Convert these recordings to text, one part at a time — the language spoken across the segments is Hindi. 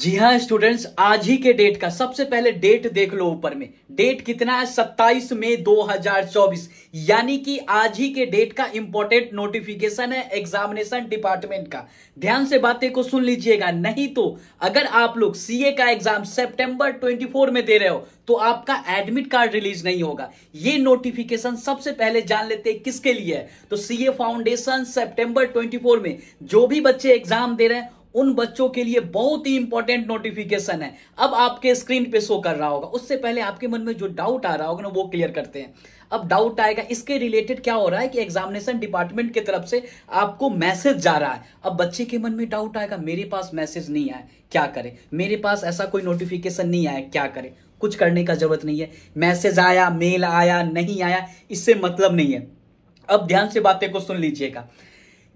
जी हाँ स्टूडेंट्स आज ही के डेट का सबसे पहले डेट देख लो ऊपर में डेट कितना है 27 मई 2024 यानी कि आज ही के डेट का इंपॉर्टेंट नोटिफिकेशन है एग्जामिनेशन डिपार्टमेंट का ध्यान से बातें को सुन लीजिएगा नहीं तो अगर आप लोग सीए का एग्जाम सितंबर 24 में दे रहे हो तो आपका एडमिट कार्ड रिलीज नहीं होगा ये नोटिफिकेशन सबसे पहले जान लेते किसके लिए है तो सीए फाउंडेशन सेप्टेंबर ट्वेंटी में जो भी बच्चे एग्जाम दे रहे हैं उन बच्चों के लिए बहुत ही इंपॉर्टेंट नोटिफिकेशन है अब आपके स्क्रीन पे शो कर रहा होगा उससे पहले आपके मन में जो डाउट आ रहा होगा ना वो क्लियर करते हैं अब डाउट आएगा इसके रिलेटेड क्या हो रहा है कि एग्जामिनेशन डिपार्टमेंट की तरफ से आपको मैसेज जा रहा है अब बच्चे के मन में डाउट आएगा मेरे पास मैसेज नहीं आया क्या करे मेरे पास ऐसा कोई नोटिफिकेशन नहीं आया क्या करे कुछ करने का जरूरत नहीं है मैसेज आया मेल आया नहीं आया इससे मतलब नहीं है अब ध्यान से बातें को सुन लीजिएगा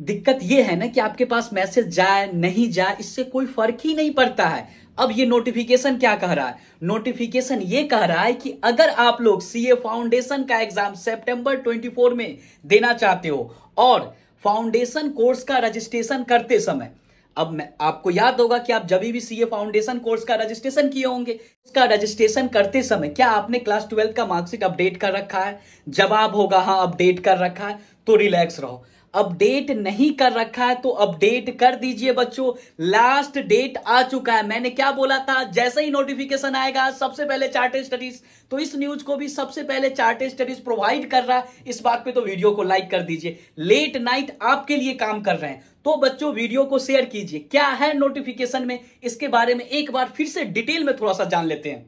दिक्कत ये है ना कि आपके पास मैसेज जाए नहीं जाए इससे कोई फर्क ही नहीं पड़ता है अब ये नोटिफिकेशन क्या कह रहा है नोटिफिकेशन ये कह रहा है कि अगर आप लोग सीए फाउंडेशन का एग्जाम सितंबर 24 में देना चाहते हो और फाउंडेशन कोर्स का रजिस्ट्रेशन करते समय अब मैं आपको याद होगा कि आप जब भी सीए फाउंडेशन कोर्स का रजिस्ट्रेशन किए होंगे उसका रजिस्ट्रेशन करते समय क्या आपने क्लास ट्वेल्थ का मार्कशीट अपडेट कर रखा है जवाब होगा हाँ अपडेट कर रखा है तो रिलैक्स रहो अपडेट नहीं कर रखा है तो अपडेट कर दीजिए बच्चों लास्ट डेट आ चुका है मैंने क्या बोला था जैसे ही नोटिफिकेशन आएगा सबसे पहले चार्टेड स्टडीज तो इस न्यूज को भी सबसे पहले चार्टेड स्टडीज प्रोवाइड कर रहा है इस बात पे तो वीडियो को लाइक कर दीजिए लेट नाइट आपके लिए काम कर रहे हैं तो बच्चों वीडियो को शेयर कीजिए क्या है नोटिफिकेशन में इसके बारे में एक बार फिर से डिटेल में थोड़ा सा जान लेते हैं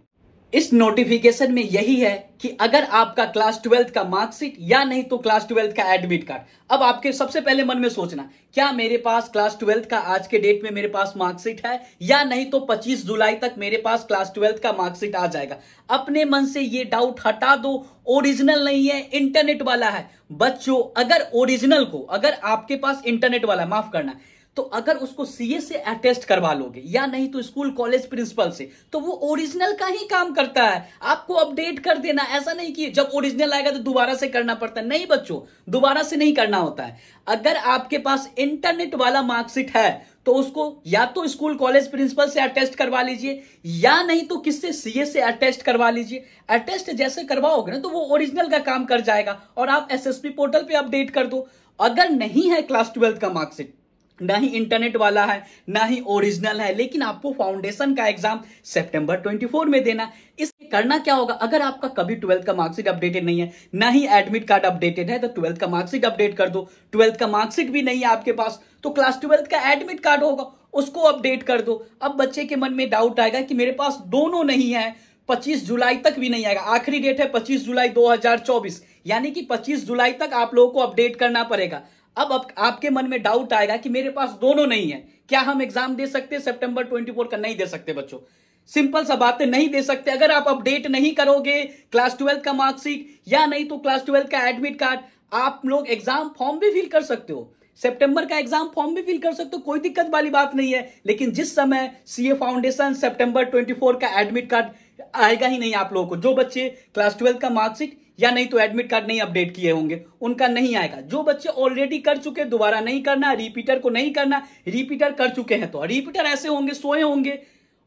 इस नोटिफिकेशन में यही है कि अगर आपका क्लास ट्वेल्थ का मार्कशीट या नहीं तो क्लास ट्वेल्थ का एडमिट कार्ड अब आपके सबसे पहले मन में सोचना क्या मेरे पास क्लास ट्वेल्थ का आज के डेट में मेरे पास मार्कशीट है या नहीं तो 25 जुलाई तक मेरे पास क्लास ट्वेल्थ का मार्कशीट आ जाएगा अपने मन से ये डाउट हटा दो ओरिजिनल नहीं है इंटरनेट वाला है बच्चों अगर ओरिजिनल को अगर आपके पास इंटरनेट वाला माफ करना तो अगर उसको सीए से अटेस्ट करवा लोगे या नहीं तो स्कूल कॉलेज प्रिंसिपल से तो वो ओरिजिनल का ही काम करता है आपको अपडेट कर देना ऐसा नहीं कि जब ओरिजिनल आएगा तो दोबारा से करना पड़ता है नहीं बच्चों दोबारा से नहीं करना होता है अगर आपके पास इंटरनेट वाला मार्कशीट है तो उसको या तो स्कूल कॉलेज प्रिंसिपल से अटेस्ट करवा लीजिए या नहीं तो किससे सीए से अटेस्ट करवा लीजिए अटेस्ट जैसे करवाओगे ना तो वो ओरिजिनल का काम कर जाएगा और आप एसएसपी पोर्टल पे अपडेट कर दो अगर नहीं है क्लास ट्वेल्थ का मार्कशीट ना ही इंटरनेट वाला है ना ही ओरिजिनल है लेकिन आपको फाउंडेशन का एग्जाम सितंबर 24 में देना इसमें करना क्या होगा अगर आपका कभी ट्वेल्थ का मार्कशीट अपडेटेड नहीं है ना ही एडमिट कार्ड अपडेटेड है तो ट्वेल्थ का मार्कशीट अपडेट कर दो ट्वेल्थ का मार्कशीट भी नहीं है आपके पास तो क्लास ट्वेल्थ का एडमिट कार्ड होगा उसको अपडेट कर दो अब बच्चे के मन में डाउट आएगा कि मेरे पास दोनों नहीं है 25 जुलाई तक भी नहीं आएगा आखिरी डेट है 25 जुलाई 2024 यानी कि 25 जुलाई तक आप लोगों को अपडेट करना पड़ेगा अब, आप, आपके मन में डाउट आएगा कि मेरे पास दोनों नहीं है क्या हम एग्जाम दे सकते हैं सितंबर 24 का नहीं दे सकते बच्चों सिंपल सा बात है नहीं दे सकते अगर आप अपडेट नहीं करोगे क्लास ट्वेल्थ का मार्कशीट या नहीं तो क्लास ट्वेल्थ का एडमिट कार्ड आप लोग एग्जाम फॉर्म भी फिल कर सकते हो सितंबर का एग्जाम फॉर्म भी फिल कर सकते हो कोई दिक्कत वाली बात नहीं है लेकिन जिस समय सीए फाउंडेशन सितंबर 24 का एडमिट कार्ड आएगा ही नहीं आप लोगों को जो बच्चे क्लास ट्वेल्थ का मार्कशीट या नहीं तो एडमिट कार्ड नहीं अपडेट किए होंगे उनका नहीं आएगा जो बच्चे ऑलरेडी कर चुके दोबारा नहीं करना रिपीटर को नहीं करना रिपीटर कर चुके हैं तो रिपीटर ऐसे होंगे सोए होंगे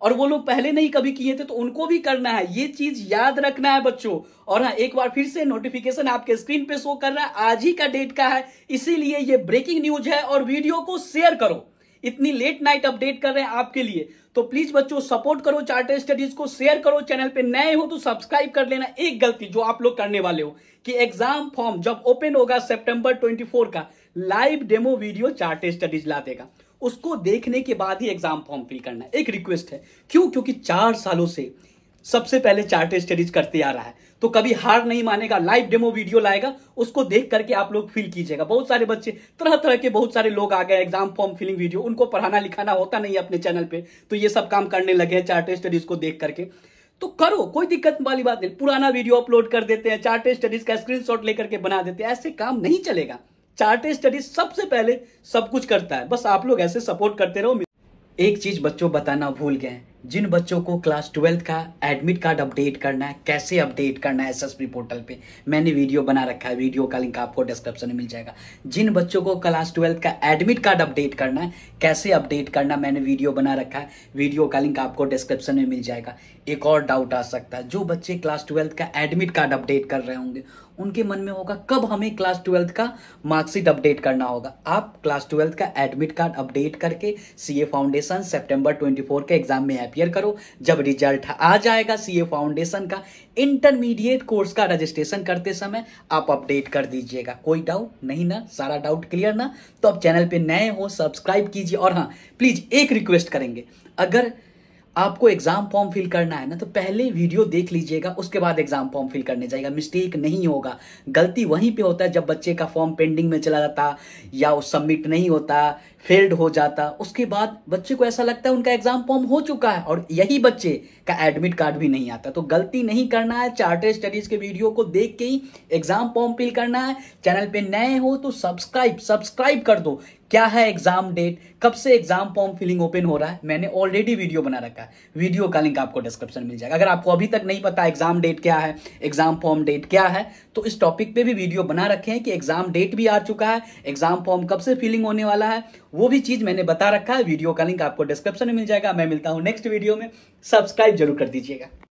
और वो लोग पहले नहीं कभी किए थे तो उनको भी करना है ये चीज याद रखना है बच्चों और हाँ एक बार फिर से नोटिफिकेशन आपके स्क्रीन पे शो कर रहा है आज ही का डेट का है इसीलिए ये ब्रेकिंग न्यूज है और वीडियो को शेयर करो इतनी लेट नाइट अपडेट कर रहे हैं आपके लिए तो प्लीज बच्चों सपोर्ट करो चार्टर स्टडीज को शेयर करो चैनल पे नए हो तो सब्सक्राइब कर लेना एक गलती जो आप लोग करने वाले हो कि एग्जाम फॉर्म जब ओपन होगा सितंबर 24 का live demo video Charter Studies ला देगा उसको देखने के बाद ही एग्जाम फॉर्म फिल करना एक रिक्वेस्ट है क्यों क्योंकि चार सालों से सबसे पहले चार्ट स्टडीज करते आ रहा है तो कभी हार नहीं मानेगा लाइव डेमो वीडियो लाएगा उसको देख करके आप लोग फील कीजिएगा बहुत सारे बच्चे तरह तरह के बहुत सारे लोग आ गए एग्जाम फॉर्म फिलिंग वीडियो उनको पढ़ाना लिखाना होता नहीं है अपने चैनल पे तो ये सब काम करने लगे हैं चार्ट स्टडीज को देख करके तो करो कोई दिक्कत वाली बात नहीं पुराना वीडियो अपलोड कर देते हैं चार्ट स्टडीज का स्क्रीन लेकर के बना देते हैं ऐसे काम नहीं चलेगा चार्ट स्टडीज सबसे पहले सब कुछ करता है बस आप लोग ऐसे सपोर्ट करते रहो एक चीज बच्चों बताना भूल गए जिन बच्चों को क्लास ट्वेल्थ का एडमिट कार्ड अपडेट करना है कैसे अपडेट करना है एसएसपी पोर्टल पे मैंने वीडियो बना रखा है वीडियो का लिंक आपको डिस्क्रिप्शन में मिल जाएगा जिन बच्चों को क्लास ट्वेल्थ का एडमिट कार्ड अपडेट करना है कैसे अपडेट करना मैंने वीडियो बना रखा है वीडियो का लिंक आपको डिस्क्रिप्शन में मिल जाएगा एक और डाउट आ सकता है जो बच्चे क्लास ट्वेल्थ का एडमिट कार्ड अपडेट कर रहे होंगे उनके मन में होगा कब हमें क्लास ट्वेल्थ का मार्कशीट अपडेट करना होगा आप क्लास ट्वेल्थ का एडमिट कार्ड अपडेट करके सीए फाउंडेशन सितंबर 24 के एग्जाम में अपियर करो जब रिजल्ट आ जाएगा सीए फाउंडेशन का इंटरमीडिएट कोर्स का रजिस्ट्रेशन करते समय आप अपडेट कर दीजिएगा कोई डाउट नहीं ना सारा डाउट क्लियर ना तो आप चैनल पर नए हो सब्सक्राइब कीजिए और हाँ प्लीज एक रिक्वेस्ट करेंगे अगर आपको एग्जाम फॉर्म फिल करना है ना तो पहले वीडियो देख लीजिएगा उसके बाद एग्जाम फॉर्म फिल करने जाएगा मिस्टेक नहीं होगा गलती वहीं पे होता है जब बच्चे का फॉर्म पेंडिंग में चला जाता या वो सबमिट नहीं होता फेल्ड हो जाता उसके बाद बच्चे को ऐसा लगता है उनका एग्जाम फॉर्म हो चुका है और यही बच्चे का एडमिट कार्ड भी नहीं आता तो गलती नहीं करना है चार्टर स्टडीज के वीडियो को देख के ही एग्जाम फॉर्म फिल करना है चैनल पे नए हो तो सब्सक्राइब सब्सक्राइब कर दो क्या है एग्जाम डेट कब से एग्जाम फॉर्म फिलिंग ओपन हो रहा है मैंने ऑलरेडी वीडियो बना रखा है वीडियो का लिंक आपको डिस्क्रिप्शन मिल जाएगा अगर आपको अभी तक नहीं पता एग्जाम डेट क्या है एग्जाम फॉर्म डेट क्या है तो इस टॉपिक पे भी वीडियो बना रखे हैं कि एग्जाम डेट भी आ चुका है एग्जाम फॉर्म कब से फिलिंग होने वाला है वो भी चीज मैंने बता रखा है वीडियो का लिंक आपको डिस्क्रिप्शन में मिल जाएगा मैं मिलता हूँ नेक्स्ट वीडियो में सब्सक्राइब जरूर कर दीजिएगा